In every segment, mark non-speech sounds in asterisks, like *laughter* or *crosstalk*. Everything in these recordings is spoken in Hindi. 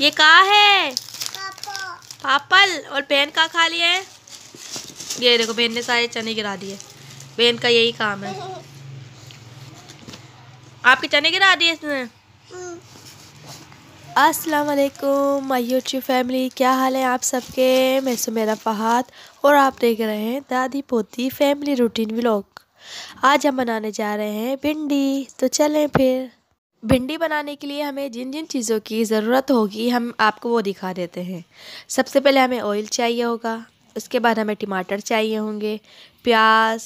ये कहा है पापल और बहन का खा लिए ये देखो बहन ने सारे चने गिरा दिए बहन का यही काम है *laughs* आपके चने गिरा दिए इसने वालेकुम हम्म। माय यूट्यूब फैमिली क्या हाल है आप सबके मैं सुमेरा फहाद और आप देख रहे हैं दादी पोती फैमिली रूटीन व्लॉग आज हम बनाने जा रहे हैं भिंडी तो चलें फिर भिंडी बनाने के लिए हमें जिन जिन चीज़ों की ज़रूरत होगी हम आपको वो दिखा देते हैं सबसे पहले हमें ऑयल चाहिए होगा उसके बाद हमें टमाटर चाहिए होंगे प्याज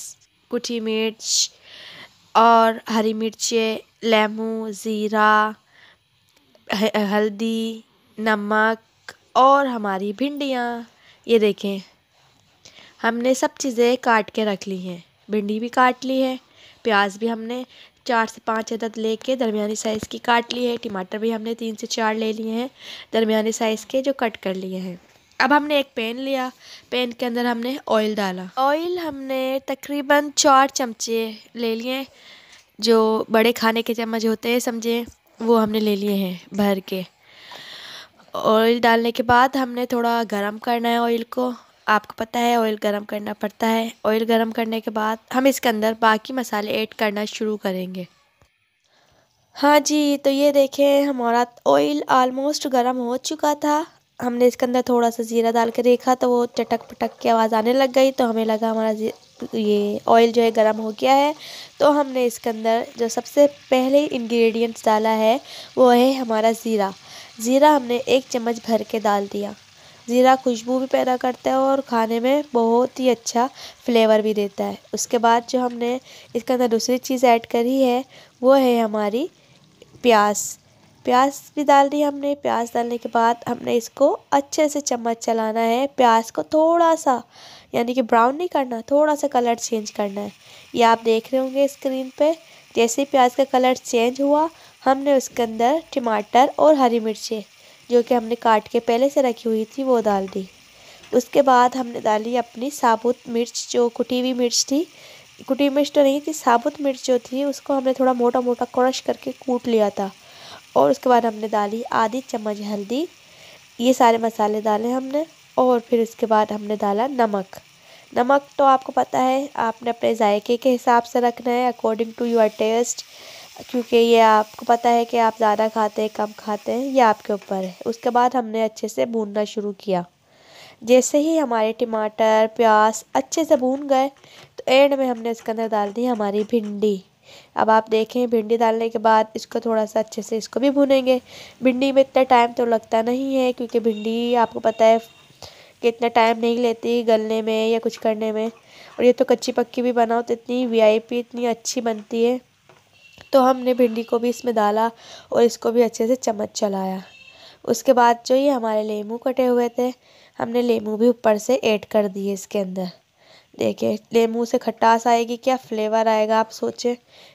कुटी मिर्च और हरी मिर्चें लेमू ज़ीरा हल्दी नमक और हमारी भिंडियाँ ये देखें हमने सब चीज़ें काट के रख ली हैं भिंडी भी काट ली है प्याज भी हमने चार से पाँच अदद लेके दरमियानी साइज़ की काट ली है टमाटर भी हमने तीन से चार ले लिए हैं दरमियानी साइज़ के जो कट कर लिए हैं अब हमने एक पैन लिया पैन के अंदर हमने ऑयल डाला ऑयल हमने तकरीबन चार चमचे ले लिए जो बड़े खाने के चम्मच होते हैं समझे वो हमने ले लिए हैं भर के ऑयल डालने के बाद हमने थोड़ा गरम करना है ऑयल को आपको पता है ऑयल गरम करना पड़ता है ऑयल गरम करने के बाद हम इसके अंदर बाकी मसाले ऐड करना शुरू करेंगे हाँ जी तो ये देखें हमारा ऑयल आलमोस्ट गर्म हो चुका था हमने इसके अंदर थोड़ा सा ज़ीरा डाल के देखा तो वो चटक पटक की आवाज़ आने लग गई तो हमें लगा हमारा ये ऑयल जो है गर्म हो गया है तो हमने इसके अंदर जो सबसे पहले इंग्रेडिएंट्स डाला है वो है हमारा ज़ीरा ज़ीरा हमने एक चम्मच भर के डाल दिया ज़ीरा खुशबू भी पैदा करता है और खाने में बहुत ही अच्छा फ्लेवर भी देता है उसके बाद जो हमने इसके अंदर दूसरी चीज़ ऐड करी है वो है हमारी प्याज प्याज भी डाल दी हमने प्याज डालने के बाद हमने इसको अच्छे से चम्मच चलाना है प्याज को थोड़ा सा यानी कि ब्राउन नहीं करना थोड़ा सा कलर चेंज करना है ये आप देख रहे होंगे स्क्रीन पे जैसे प्याज का कलर चेंज हुआ हमने उसके अंदर टमाटर और हरी मिर्चें जो कि हमने काट के पहले से रखी हुई थी वो डाल दी उसके बाद हमने डाली अपनी साबुत मिर्च जो कुटी हुई मिर्च थी कुटी मिर्च तो नहीं थी साबुत मिर्च जो थी उसको हमने थोड़ा मोटा मोटा क्रश करके कूट लिया था और उसके बाद हमने डाली आधी चम्मच हल्दी ये सारे मसाले डाले हमने और फिर उसके बाद हमने डाला नमक नमक तो आपको पता है आपने अपने जायके के हिसाब से रखना है अकॉर्डिंग टू योर टेस्ट क्योंकि ये आपको पता है कि आप ज़्यादा खाते हैं कम खाते हैं ये आपके ऊपर है उसके बाद हमने अच्छे से भूनना शुरू किया जैसे ही हमारे टमाटर प्याज अच्छे से भून गए तो एंड में हमने इसके अंदर डाल दी हमारी भिंडी अब आप देखें भिंडी डालने के बाद इसको थोड़ा सा अच्छे से इसको भी भूनेंगे भिंडी में इतना टाइम तो लगता नहीं है क्योंकि भिंडी आपको पता है कि इतना टाइम नहीं लेती गलने में या कुछ करने में और ये तो कच्ची पक्की भी बनाओ तो इतनी वीआईपी इतनी अच्छी बनती है तो हमने भिंडी को भी इसमें डाला और इसको भी अच्छे से चम्मच चलाया उसके बाद जो ये हमारे लेमू कटे हुए थे हमने लेमू भी ऊपर से ऐड कर दिए इसके अंदर देखिए लेमू से खटास आएगी क्या फ्लेवर आएगा आप सोचें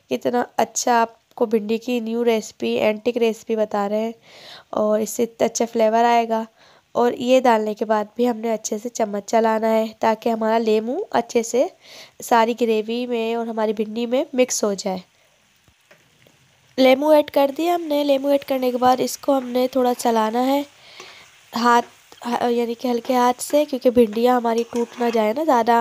कितना अच्छा आपको भिंडी की न्यू रेसिपी एंटिक रेसिपी बता रहे हैं और इससे इतना अच्छा फ्लेवर आएगा और ये डालने के बाद भी हमने अच्छे से चम्मच चलाना है ताकि हमारा लेमू अच्छे से सारी ग्रेवी में और हमारी भिंडी में मिक्स हो जाए लेमू ऐड कर दिया हमने लेमू ऐड करने के बाद इसको हमने थोड़ा चलाना है हाथ यानी कि हल्के हाथ से क्योंकि भिंडियाँ हमारी टूट ना जाए ना ज़्यादा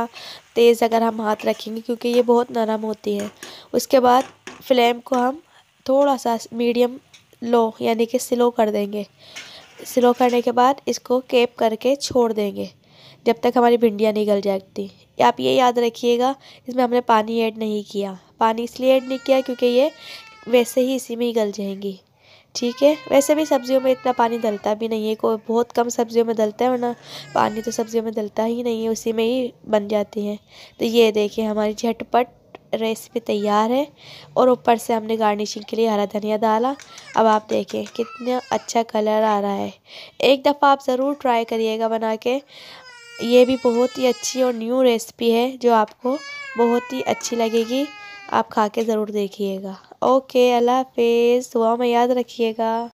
तेज़ अगर हम हाथ रखेंगे क्योंकि ये बहुत नरम होती है उसके बाद फ्लेम को हम थोड़ा सा मीडियम लो यानी कि स्लो कर देंगे स्लो करने के बाद इसको केप करके छोड़ देंगे जब तक हमारी भिंडियाँ निकल जाती आप ये याद रखिएगा इसमें हमने पानी ऐड नहीं किया पानी इसलिए ऐड नहीं किया क्योंकि ये वैसे ही इसी में ही गल जाएंगी ठीक है वैसे भी सब्ज़ियों में इतना पानी डलता भी नहीं है कोई बहुत कम सब्ज़ियों में डलता है वरना पानी तो सब्ज़ियों में डलता ही नहीं है उसी में ही बन जाती हैं तो ये देखिए हमारी झटपट रेसिपी तैयार है और ऊपर से हमने गार्निशिंग के लिए हरा धनिया डाला अब आप देखें कितना अच्छा कलर आ रहा है एक दफ़ा आप ज़रूर ट्राई करिएगा बना के ये भी बहुत ही अच्छी और न्यू रेसिपी है जो आपको बहुत ही अच्छी लगेगी आप खा के ज़रूर देखिएगा ओके अल्लाह हाफिज़ दुआ में याद रखिएगा